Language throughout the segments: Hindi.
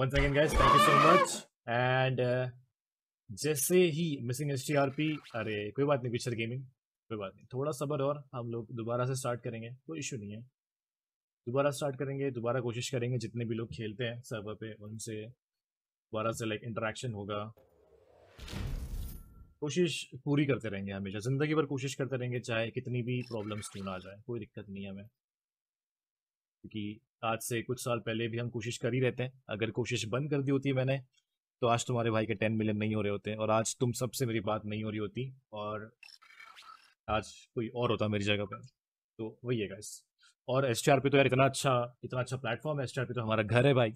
once again guys thank you so much and uh, जैसे ही मिसिंग एस अरे कोई बात नहीं पिक्चर गेमिंग कोई बात नहीं थोड़ा सबर और हम लोग दोबारा से स्टार्ट करेंगे कोई इशू नहीं है दोबारा स्टार्ट करेंगे दोबारा कोशिश करेंगे जितने भी लोग खेलते हैं सर्वर पे उनसे दोबारा से लाइक इंटरेक्शन होगा कोशिश पूरी करते रहेंगे हमेशा ज़िंदगी भर कोशिश करते रहेंगे चाहे कितनी भी प्रॉब्लम्स क्यों ना आ जाए कोई दिक्कत नहीं है हमें क्योंकि आज से कुछ साल पहले भी हम कोशिश कर ही रहते हैं अगर कोशिश बंद कर दी होती है मैंने तो आज तुम्हारे भाई के टेन मिलियन नहीं हो रहे होते और आज तुम सबसे मेरी बात नहीं हो रही होती और आज कोई और होता मेरी जगह पर तो वही है गाइस और एस पे तो यार इतना अच्छा इतना अच्छा प्लेटफॉर्म है एस पे तो हमारा घर है भाई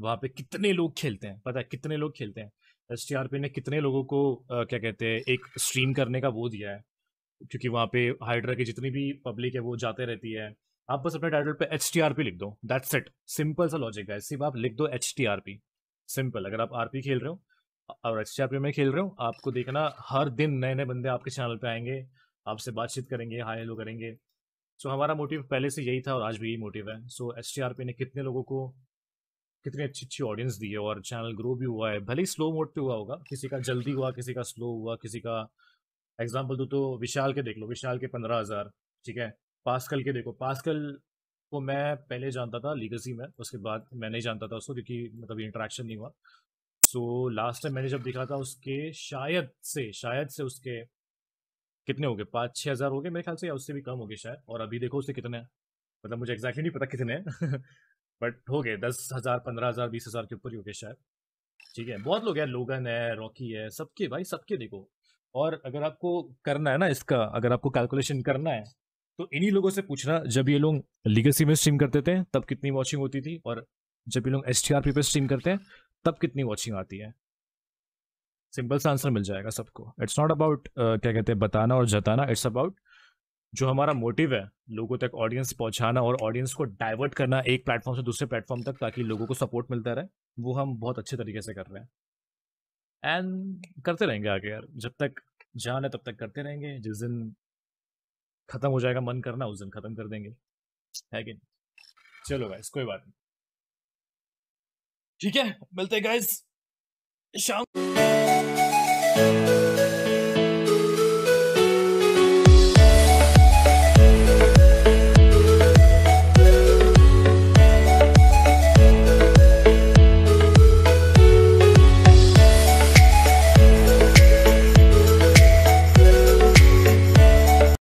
वहाँ पे कितने लोग खेलते हैं पता है कितने लोग खेलते हैं एस पे ने कितने लोगों को आ, क्या कहते हैं एक स्ट्रीम करने का वो दिया है क्योंकि वहाँ पे हाइड्रा की जितनी भी पब्लिक है वो जाते रहती है आप बस अपने टाइटल पे एच टी आर पी लिख दो दैट्स इट सिंपल सा लॉजिक है सिर्फ आप लिख दो H T R P simple अगर आप आरपी खेल रहे हो और एच टी आर पी में खेल रहे हो आपको देखना हर दिन नए नए बंदे आपके चैनल पे आएंगे आपसे बातचीत करेंगे हाई हेलो करेंगे सो so, हमारा मोटिव पहले से यही था और आज भी यही मोटिव है so H T R P ने कितने लोगों को कितनी अच्छी अच्छी ऑडियंस दी है और चैनल ग्रो भी हुआ है भले ही स्लो मोड पे हुआ होगा किसी का जल्दी हुआ किसी का स्लो हुआ किसी का एग्जाम्पल दो तो विशाल के देख लो विशाल के पंद्रह हज़ार ठीक है पास्कल के देखो पास्कल को मैं पहले जानता था लीगसी में उसके बाद मैं नहीं जानता था उसको क्योंकि मतलब इंटरेक्शन नहीं हुआ सो लास्ट टाइम मैंने जब देखा था उसके शायद से शायद से उसके कितने हो गए पाँच छः हज़ार हो गए मेरे ख्याल से या उससे भी कम हो गए शायद और अभी देखो उससे कितने हैं मतलब मुझे एग्जैक्टली नहीं पता कितने हैं बट हो गए दस हज़ार पंद्रह हज़ार बीस हज़ार के ऊपर ही हो गए शायद ठीक है बहुत लोग हैं लोगन है रॉकी है सबके भाई सबके देखो और अगर आपको करना है ना इसका अगर आपको कैलकुलेशन करना है तो इन्हीं लोगों से पूछना जब ये लोग लीगेसी में स्ट्रीम करते थे तब कितनी वॉचिंग होती थी और जब ये लोग एस टी आर पी पे स्ट्रीम करते हैं तब कितनी वॉचिंग आती है सिंपल सा आंसर मिल जाएगा सबको इट्स नॉट अबाउट क्या कहते हैं बताना और जताना इट्स अबाउट जो हमारा मोटिव है लोगों तक ऑडियंस पहुंचाना और ऑडियंस को डाइवर्ट करना एक प्लेटफॉर्म से दूसरे प्लेटफॉर्म तक ताकि लोगों को सपोर्ट मिलता रहे वो हम बहुत अच्छे तरीके से कर रहे हैं एंड करते रहेंगे आगे यार जब तक जान है तब तक करते रहेंगे जिस दिन खत्म हो जाएगा मन करना उस दिन खत्म कर देंगे है कि चलो गाइस कोई बात नहीं ठीक है मिलते गाइस शाम